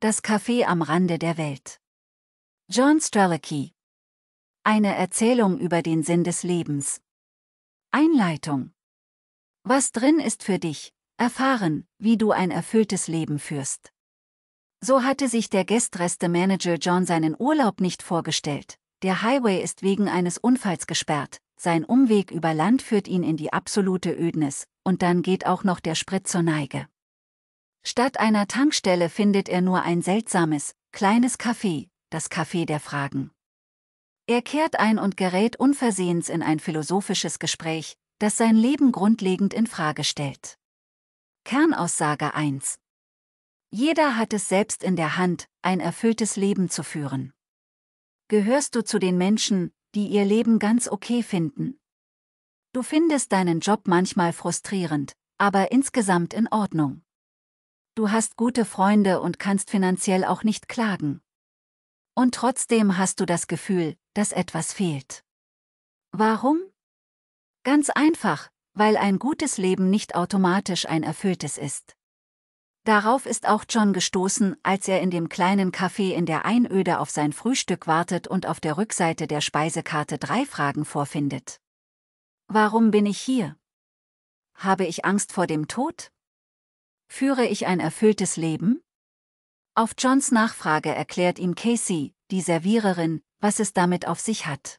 Das Café am Rande der Welt. John Strelicky. Eine Erzählung über den Sinn des Lebens. Einleitung. Was drin ist für dich, erfahren, wie du ein erfülltes Leben führst. So hatte sich der Gästreste-Manager John seinen Urlaub nicht vorgestellt. Der Highway ist wegen eines Unfalls gesperrt, sein Umweg über Land führt ihn in die absolute Ödnis, und dann geht auch noch der Sprit zur Neige. Statt einer Tankstelle findet er nur ein seltsames, kleines Café, das Café der Fragen. Er kehrt ein und gerät unversehens in ein philosophisches Gespräch, das sein Leben grundlegend in Frage stellt. Kernaussage 1. Jeder hat es selbst in der Hand, ein erfülltes Leben zu führen. Gehörst du zu den Menschen, die ihr Leben ganz okay finden? Du findest deinen Job manchmal frustrierend, aber insgesamt in Ordnung. Du hast gute Freunde und kannst finanziell auch nicht klagen. Und trotzdem hast du das Gefühl, dass etwas fehlt. Warum? Ganz einfach, weil ein gutes Leben nicht automatisch ein erfülltes ist. Darauf ist auch John gestoßen, als er in dem kleinen Café in der Einöde auf sein Frühstück wartet und auf der Rückseite der Speisekarte drei Fragen vorfindet. Warum bin ich hier? Habe ich Angst vor dem Tod? Führe ich ein erfülltes Leben? Auf Johns Nachfrage erklärt ihm Casey, die Serviererin, was es damit auf sich hat.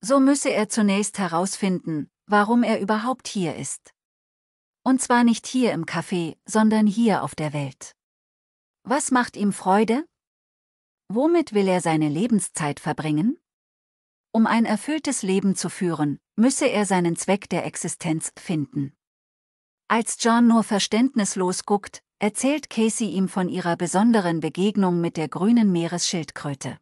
So müsse er zunächst herausfinden, warum er überhaupt hier ist. Und zwar nicht hier im Café, sondern hier auf der Welt. Was macht ihm Freude? Womit will er seine Lebenszeit verbringen? Um ein erfülltes Leben zu führen, müsse er seinen Zweck der Existenz finden. Als John nur verständnislos guckt, erzählt Casey ihm von ihrer besonderen Begegnung mit der grünen Meeresschildkröte.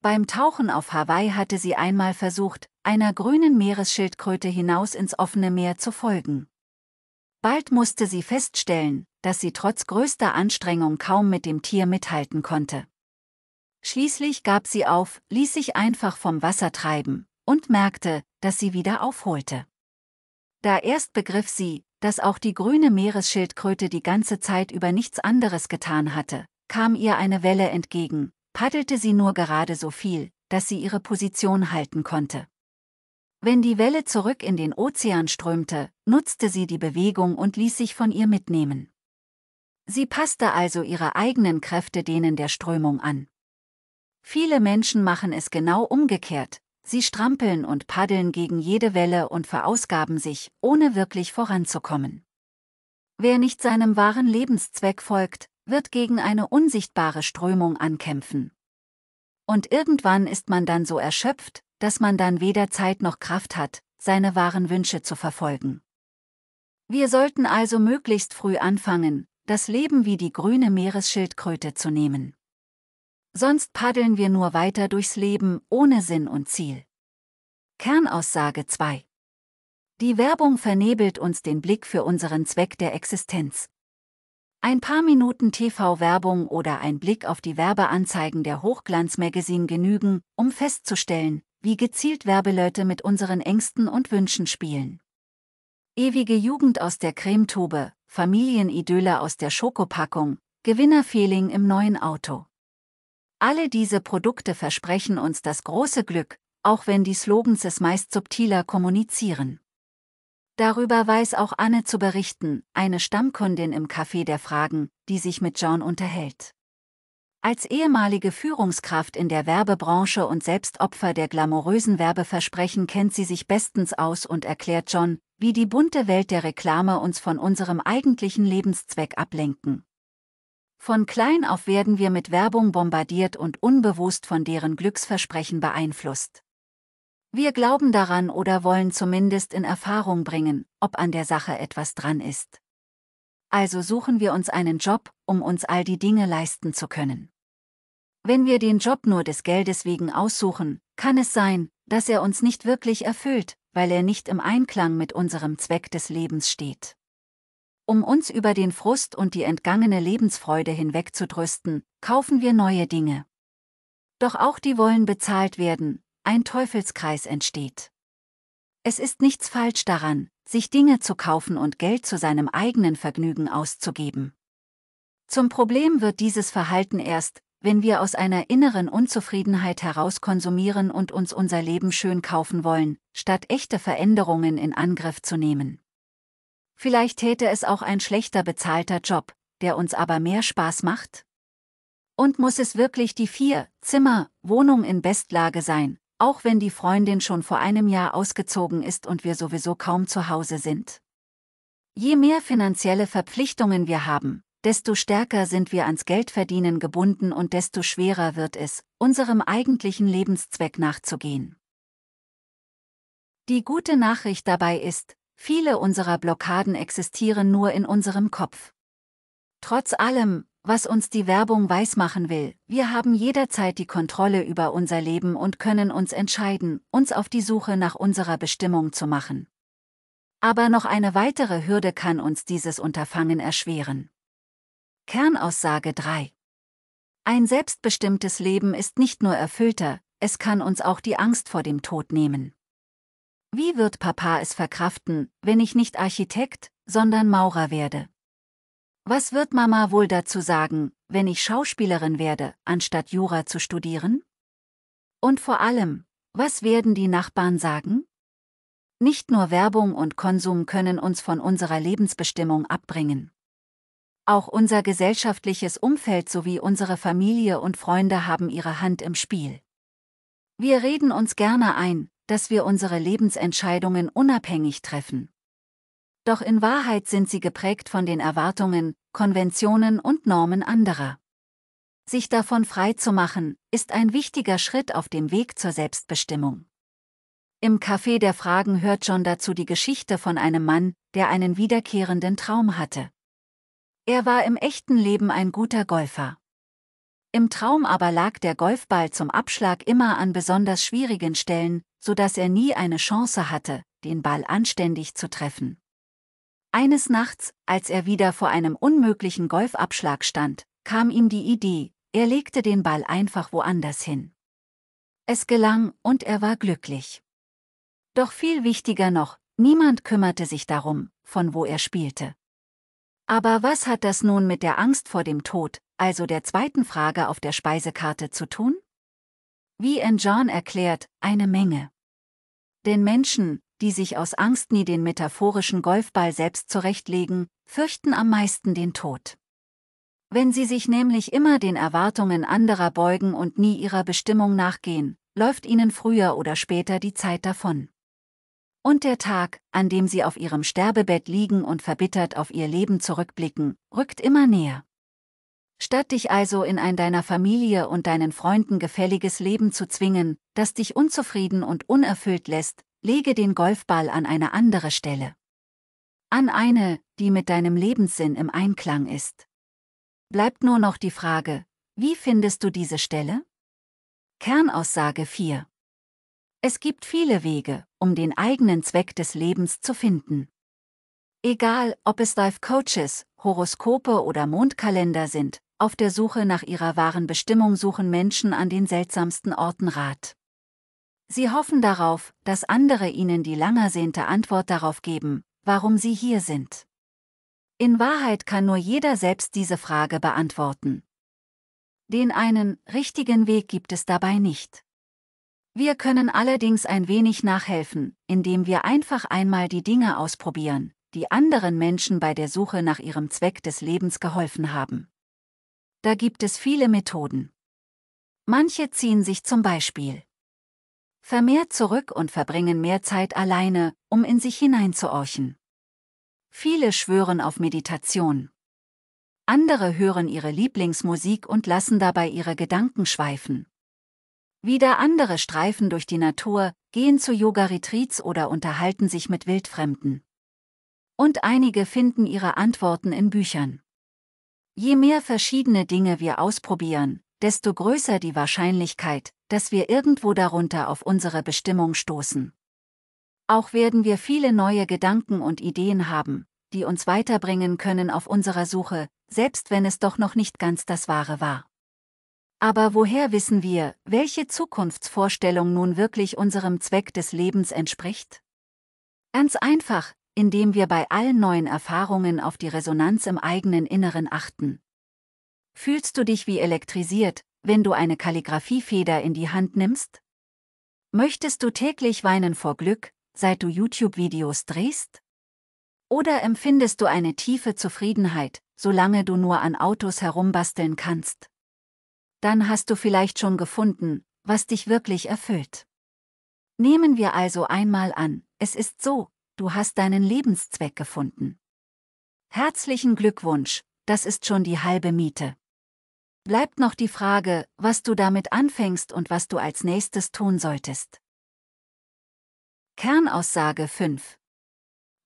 Beim Tauchen auf Hawaii hatte sie einmal versucht, einer grünen Meeresschildkröte hinaus ins offene Meer zu folgen. Bald musste sie feststellen, dass sie trotz größter Anstrengung kaum mit dem Tier mithalten konnte. Schließlich gab sie auf, ließ sich einfach vom Wasser treiben und merkte, dass sie wieder aufholte. Da erst begriff sie, dass auch die grüne Meeresschildkröte die ganze Zeit über nichts anderes getan hatte, kam ihr eine Welle entgegen, paddelte sie nur gerade so viel, dass sie ihre Position halten konnte. Wenn die Welle zurück in den Ozean strömte, nutzte sie die Bewegung und ließ sich von ihr mitnehmen. Sie passte also ihre eigenen Kräfte denen der Strömung an. Viele Menschen machen es genau umgekehrt, Sie strampeln und paddeln gegen jede Welle und verausgaben sich, ohne wirklich voranzukommen. Wer nicht seinem wahren Lebenszweck folgt, wird gegen eine unsichtbare Strömung ankämpfen. Und irgendwann ist man dann so erschöpft, dass man dann weder Zeit noch Kraft hat, seine wahren Wünsche zu verfolgen. Wir sollten also möglichst früh anfangen, das Leben wie die grüne Meeresschildkröte zu nehmen. Sonst paddeln wir nur weiter durchs Leben ohne Sinn und Ziel. Kernaussage 2. Die Werbung vernebelt uns den Blick für unseren Zweck der Existenz. Ein paar Minuten TV-Werbung oder ein Blick auf die Werbeanzeigen der Hochglanzmagazine genügen, um festzustellen, wie gezielt Werbeleute mit unseren Ängsten und Wünschen spielen. Ewige Jugend aus der Cremetube, Familienidylle aus der Schokopackung, Gewinnerfeeling im neuen Auto. Alle diese Produkte versprechen uns das große Glück, auch wenn die Slogans es meist subtiler kommunizieren. Darüber weiß auch Anne zu berichten, eine Stammkundin im Café der Fragen, die sich mit John unterhält. Als ehemalige Führungskraft in der Werbebranche und selbst Opfer der glamourösen Werbeversprechen kennt sie sich bestens aus und erklärt John, wie die bunte Welt der Reklame uns von unserem eigentlichen Lebenszweck ablenken. Von klein auf werden wir mit Werbung bombardiert und unbewusst von deren Glücksversprechen beeinflusst. Wir glauben daran oder wollen zumindest in Erfahrung bringen, ob an der Sache etwas dran ist. Also suchen wir uns einen Job, um uns all die Dinge leisten zu können. Wenn wir den Job nur des Geldes wegen aussuchen, kann es sein, dass er uns nicht wirklich erfüllt, weil er nicht im Einklang mit unserem Zweck des Lebens steht. Um uns über den Frust und die entgangene Lebensfreude hinwegzudrüsten, kaufen wir neue Dinge. Doch auch die wollen bezahlt werden, ein Teufelskreis entsteht. Es ist nichts falsch daran, sich Dinge zu kaufen und Geld zu seinem eigenen Vergnügen auszugeben. Zum Problem wird dieses Verhalten erst, wenn wir aus einer inneren Unzufriedenheit heraus konsumieren und uns unser Leben schön kaufen wollen, statt echte Veränderungen in Angriff zu nehmen. Vielleicht täte es auch ein schlechter bezahlter Job, der uns aber mehr Spaß macht? Und muss es wirklich die vier Zimmer Wohnung in Bestlage sein, auch wenn die Freundin schon vor einem Jahr ausgezogen ist und wir sowieso kaum zu Hause sind? Je mehr finanzielle Verpflichtungen wir haben, desto stärker sind wir ans Geldverdienen gebunden und desto schwerer wird es, unserem eigentlichen Lebenszweck nachzugehen. Die gute Nachricht dabei ist, Viele unserer Blockaden existieren nur in unserem Kopf. Trotz allem, was uns die Werbung weismachen will, wir haben jederzeit die Kontrolle über unser Leben und können uns entscheiden, uns auf die Suche nach unserer Bestimmung zu machen. Aber noch eine weitere Hürde kann uns dieses Unterfangen erschweren. Kernaussage 3. Ein selbstbestimmtes Leben ist nicht nur erfüllter, es kann uns auch die Angst vor dem Tod nehmen. Wie wird Papa es verkraften, wenn ich nicht Architekt, sondern Maurer werde? Was wird Mama wohl dazu sagen, wenn ich Schauspielerin werde, anstatt Jura zu studieren? Und vor allem, was werden die Nachbarn sagen? Nicht nur Werbung und Konsum können uns von unserer Lebensbestimmung abbringen. Auch unser gesellschaftliches Umfeld sowie unsere Familie und Freunde haben ihre Hand im Spiel. Wir reden uns gerne ein, dass wir unsere Lebensentscheidungen unabhängig treffen. Doch in Wahrheit sind sie geprägt von den Erwartungen, Konventionen und Normen anderer. Sich davon frei zu machen, ist ein wichtiger Schritt auf dem Weg zur Selbstbestimmung. Im Café der Fragen hört John dazu die Geschichte von einem Mann, der einen wiederkehrenden Traum hatte. Er war im echten Leben ein guter Golfer. Im Traum aber lag der Golfball zum Abschlag immer an besonders schwierigen Stellen, so dass er nie eine Chance hatte, den Ball anständig zu treffen. Eines Nachts, als er wieder vor einem unmöglichen Golfabschlag stand, kam ihm die Idee, er legte den Ball einfach woanders hin. Es gelang und er war glücklich. Doch viel wichtiger noch, niemand kümmerte sich darum, von wo er spielte. Aber was hat das nun mit der Angst vor dem Tod, also der zweiten Frage auf der Speisekarte zu tun? Wie N. John erklärt, eine Menge. Denn Menschen, die sich aus Angst nie den metaphorischen Golfball selbst zurechtlegen, fürchten am meisten den Tod. Wenn sie sich nämlich immer den Erwartungen anderer beugen und nie ihrer Bestimmung nachgehen, läuft ihnen früher oder später die Zeit davon. Und der Tag, an dem sie auf ihrem Sterbebett liegen und verbittert auf ihr Leben zurückblicken, rückt immer näher. Statt dich also in ein deiner Familie und deinen Freunden gefälliges Leben zu zwingen, das dich unzufrieden und unerfüllt lässt, lege den Golfball an eine andere Stelle. An eine, die mit deinem Lebenssinn im Einklang ist. Bleibt nur noch die Frage, wie findest du diese Stelle? Kernaussage 4 es gibt viele Wege, um den eigenen Zweck des Lebens zu finden. Egal, ob es Life Coaches, Horoskope oder Mondkalender sind, auf der Suche nach ihrer wahren Bestimmung suchen Menschen an den seltsamsten Orten Rat. Sie hoffen darauf, dass andere ihnen die langersehnte Antwort darauf geben, warum sie hier sind. In Wahrheit kann nur jeder selbst diese Frage beantworten. Den einen richtigen Weg gibt es dabei nicht. Wir können allerdings ein wenig nachhelfen, indem wir einfach einmal die Dinge ausprobieren, die anderen Menschen bei der Suche nach ihrem Zweck des Lebens geholfen haben. Da gibt es viele Methoden. Manche ziehen sich zum Beispiel vermehrt zurück und verbringen mehr Zeit alleine, um in sich hineinzuorchen. Viele schwören auf Meditation. Andere hören ihre Lieblingsmusik und lassen dabei ihre Gedanken schweifen. Wieder andere streifen durch die Natur, gehen zu Yoga-Retreats oder unterhalten sich mit Wildfremden. Und einige finden ihre Antworten in Büchern. Je mehr verschiedene Dinge wir ausprobieren, desto größer die Wahrscheinlichkeit, dass wir irgendwo darunter auf unsere Bestimmung stoßen. Auch werden wir viele neue Gedanken und Ideen haben, die uns weiterbringen können auf unserer Suche, selbst wenn es doch noch nicht ganz das Wahre war. Aber woher wissen wir, welche Zukunftsvorstellung nun wirklich unserem Zweck des Lebens entspricht? Ganz einfach, indem wir bei allen neuen Erfahrungen auf die Resonanz im eigenen Inneren achten. Fühlst du dich wie elektrisiert, wenn du eine Kalligraphiefeder in die Hand nimmst? Möchtest du täglich weinen vor Glück, seit du YouTube-Videos drehst? Oder empfindest du eine tiefe Zufriedenheit, solange du nur an Autos herumbasteln kannst? dann hast du vielleicht schon gefunden, was dich wirklich erfüllt. Nehmen wir also einmal an, es ist so, du hast deinen Lebenszweck gefunden. Herzlichen Glückwunsch, das ist schon die halbe Miete. Bleibt noch die Frage, was du damit anfängst und was du als nächstes tun solltest. Kernaussage 5.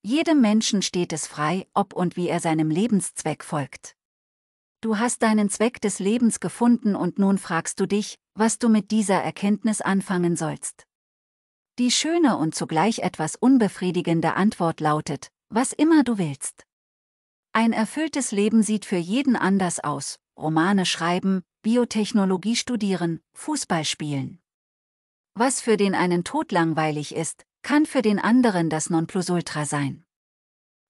Jedem Menschen steht es frei, ob und wie er seinem Lebenszweck folgt. Du hast deinen Zweck des Lebens gefunden und nun fragst du dich, was du mit dieser Erkenntnis anfangen sollst. Die schöne und zugleich etwas unbefriedigende Antwort lautet, was immer du willst. Ein erfülltes Leben sieht für jeden anders aus, Romane schreiben, Biotechnologie studieren, Fußball spielen. Was für den einen todlangweilig ist, kann für den anderen das Nonplusultra sein.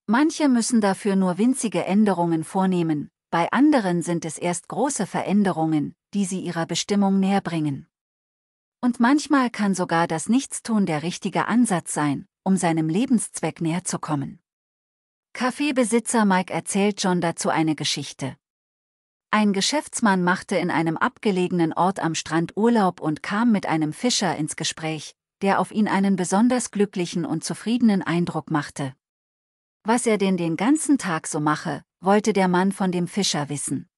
Manche müssen dafür nur winzige Änderungen vornehmen, bei anderen sind es erst große Veränderungen, die sie ihrer Bestimmung näher bringen. Und manchmal kann sogar das Nichtstun der richtige Ansatz sein, um seinem Lebenszweck näher zu kommen. Kaffeebesitzer Mike erzählt John dazu eine Geschichte. Ein Geschäftsmann machte in einem abgelegenen Ort am Strand Urlaub und kam mit einem Fischer ins Gespräch, der auf ihn einen besonders glücklichen und zufriedenen Eindruck machte. Was er denn den ganzen Tag so mache, wollte der Mann von dem Fischer wissen.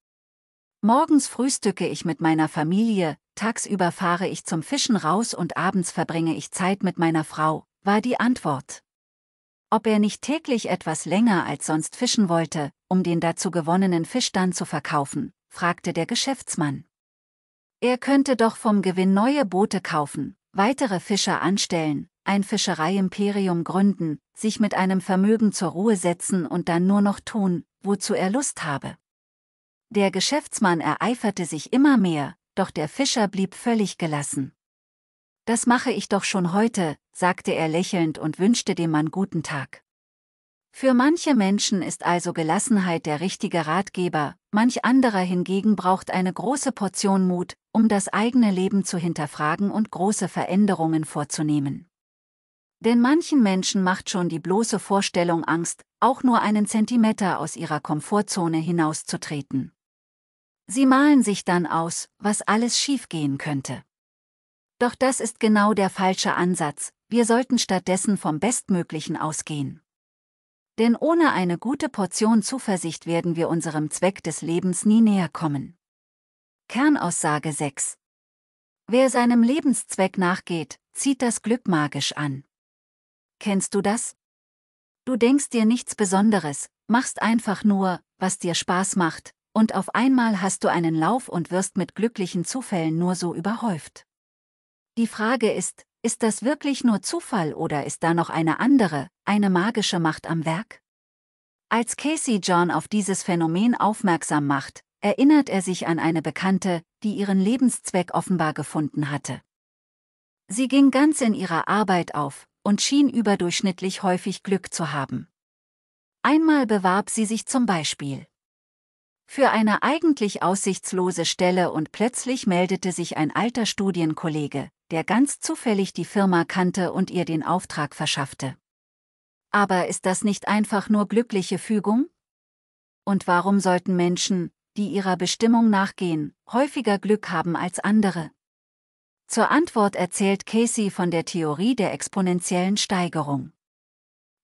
Morgens frühstücke ich mit meiner Familie, tagsüber fahre ich zum Fischen raus und abends verbringe ich Zeit mit meiner Frau, war die Antwort. Ob er nicht täglich etwas länger als sonst fischen wollte, um den dazu gewonnenen Fisch dann zu verkaufen, fragte der Geschäftsmann. Er könnte doch vom Gewinn neue Boote kaufen, weitere Fischer anstellen, ein Fischereiimperium gründen, sich mit einem Vermögen zur Ruhe setzen und dann nur noch tun, wozu er Lust habe. Der Geschäftsmann ereiferte sich immer mehr, doch der Fischer blieb völlig gelassen. Das mache ich doch schon heute, sagte er lächelnd und wünschte dem Mann guten Tag. Für manche Menschen ist also Gelassenheit der richtige Ratgeber, manch anderer hingegen braucht eine große Portion Mut, um das eigene Leben zu hinterfragen und große Veränderungen vorzunehmen. Denn manchen Menschen macht schon die bloße Vorstellung Angst, auch nur einen Zentimeter aus ihrer Komfortzone hinauszutreten. Sie malen sich dann aus, was alles schiefgehen könnte. Doch das ist genau der falsche Ansatz, wir sollten stattdessen vom Bestmöglichen ausgehen. Denn ohne eine gute Portion Zuversicht werden wir unserem Zweck des Lebens nie näher kommen. Kernaussage 6. Wer seinem Lebenszweck nachgeht, zieht das Glück magisch an. Kennst du das? Du denkst dir nichts Besonderes, machst einfach nur, was dir Spaß macht, und auf einmal hast du einen Lauf und wirst mit glücklichen Zufällen nur so überhäuft. Die Frage ist, ist das wirklich nur Zufall oder ist da noch eine andere, eine magische Macht am Werk? Als Casey John auf dieses Phänomen aufmerksam macht, erinnert er sich an eine Bekannte, die ihren Lebenszweck offenbar gefunden hatte. Sie ging ganz in ihrer Arbeit auf, und schien überdurchschnittlich häufig Glück zu haben. Einmal bewarb sie sich zum Beispiel für eine eigentlich aussichtslose Stelle und plötzlich meldete sich ein alter Studienkollege, der ganz zufällig die Firma kannte und ihr den Auftrag verschaffte. Aber ist das nicht einfach nur glückliche Fügung? Und warum sollten Menschen, die ihrer Bestimmung nachgehen, häufiger Glück haben als andere? Zur Antwort erzählt Casey von der Theorie der exponentiellen Steigerung.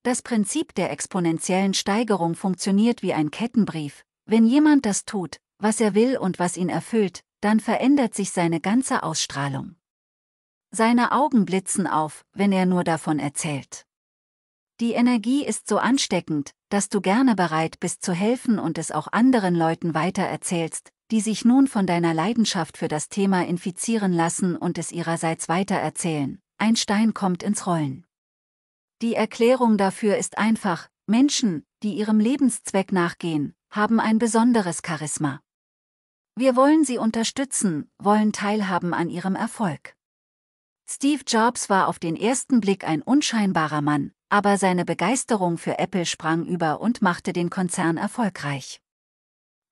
Das Prinzip der exponentiellen Steigerung funktioniert wie ein Kettenbrief. Wenn jemand das tut, was er will und was ihn erfüllt, dann verändert sich seine ganze Ausstrahlung. Seine Augen blitzen auf, wenn er nur davon erzählt. Die Energie ist so ansteckend, dass du gerne bereit bist zu helfen und es auch anderen Leuten weitererzählst, die sich nun von deiner Leidenschaft für das Thema infizieren lassen und es ihrerseits weitererzählen. Ein Stein kommt ins Rollen. Die Erklärung dafür ist einfach, Menschen, die ihrem Lebenszweck nachgehen, haben ein besonderes Charisma. Wir wollen sie unterstützen, wollen teilhaben an ihrem Erfolg. Steve Jobs war auf den ersten Blick ein unscheinbarer Mann, aber seine Begeisterung für Apple sprang über und machte den Konzern erfolgreich.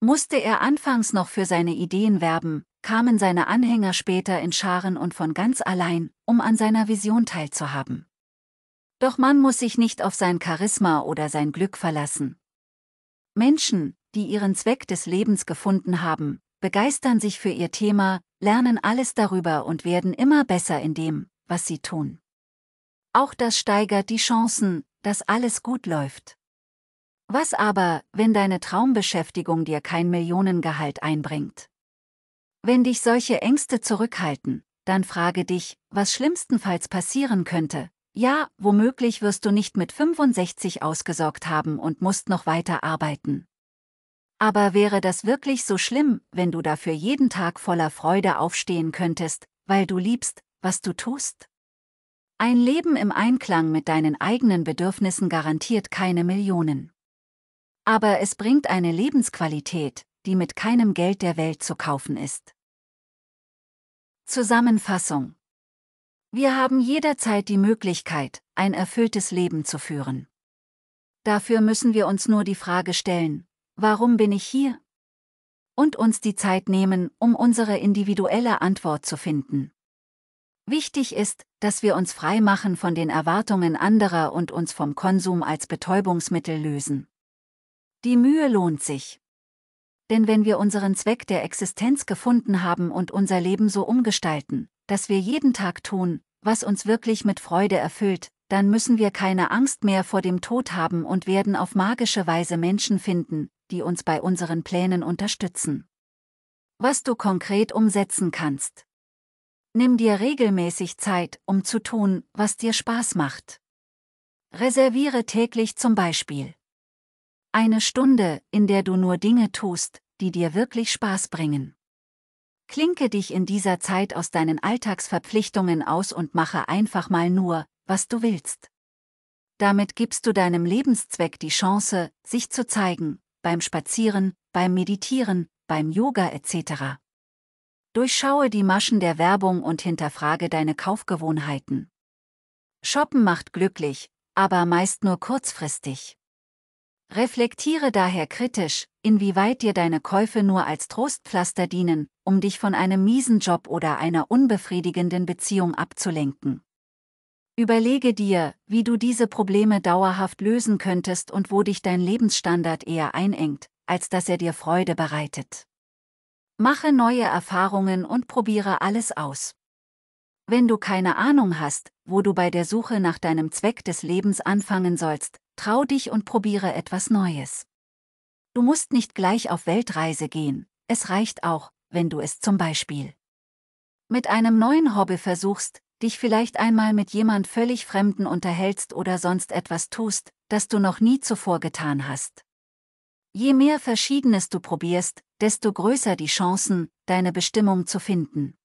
Musste er anfangs noch für seine Ideen werben, kamen seine Anhänger später in Scharen und von ganz allein, um an seiner Vision teilzuhaben. Doch man muss sich nicht auf sein Charisma oder sein Glück verlassen. Menschen, die ihren Zweck des Lebens gefunden haben, begeistern sich für ihr Thema, lernen alles darüber und werden immer besser in dem, was sie tun. Auch das steigert die Chancen, dass alles gut läuft. Was aber, wenn deine Traumbeschäftigung dir kein Millionengehalt einbringt? Wenn dich solche Ängste zurückhalten, dann frage dich, was schlimmstenfalls passieren könnte. Ja, womöglich wirst du nicht mit 65 ausgesorgt haben und musst noch weiter arbeiten. Aber wäre das wirklich so schlimm, wenn du dafür jeden Tag voller Freude aufstehen könntest, weil du liebst, was du tust? Ein Leben im Einklang mit deinen eigenen Bedürfnissen garantiert keine Millionen aber es bringt eine Lebensqualität, die mit keinem Geld der Welt zu kaufen ist. Zusammenfassung Wir haben jederzeit die Möglichkeit, ein erfülltes Leben zu führen. Dafür müssen wir uns nur die Frage stellen, warum bin ich hier? Und uns die Zeit nehmen, um unsere individuelle Antwort zu finden. Wichtig ist, dass wir uns frei machen von den Erwartungen anderer und uns vom Konsum als Betäubungsmittel lösen. Die Mühe lohnt sich. Denn wenn wir unseren Zweck der Existenz gefunden haben und unser Leben so umgestalten, dass wir jeden Tag tun, was uns wirklich mit Freude erfüllt, dann müssen wir keine Angst mehr vor dem Tod haben und werden auf magische Weise Menschen finden, die uns bei unseren Plänen unterstützen. Was du konkret umsetzen kannst. Nimm dir regelmäßig Zeit, um zu tun, was dir Spaß macht. Reserviere täglich zum Beispiel eine Stunde, in der du nur Dinge tust, die dir wirklich Spaß bringen. Klinke dich in dieser Zeit aus deinen Alltagsverpflichtungen aus und mache einfach mal nur, was du willst. Damit gibst du deinem Lebenszweck die Chance, sich zu zeigen, beim Spazieren, beim Meditieren, beim Yoga etc. Durchschaue die Maschen der Werbung und hinterfrage deine Kaufgewohnheiten. Shoppen macht glücklich, aber meist nur kurzfristig. Reflektiere daher kritisch, inwieweit dir deine Käufe nur als Trostpflaster dienen, um dich von einem miesen Job oder einer unbefriedigenden Beziehung abzulenken. Überlege dir, wie du diese Probleme dauerhaft lösen könntest und wo dich dein Lebensstandard eher einengt, als dass er dir Freude bereitet. Mache neue Erfahrungen und probiere alles aus. Wenn du keine Ahnung hast, wo du bei der Suche nach deinem Zweck des Lebens anfangen sollst, Trau dich und probiere etwas Neues. Du musst nicht gleich auf Weltreise gehen, es reicht auch, wenn du es zum Beispiel mit einem neuen Hobby versuchst, dich vielleicht einmal mit jemand völlig Fremden unterhältst oder sonst etwas tust, das du noch nie zuvor getan hast. Je mehr Verschiedenes du probierst, desto größer die Chancen, deine Bestimmung zu finden.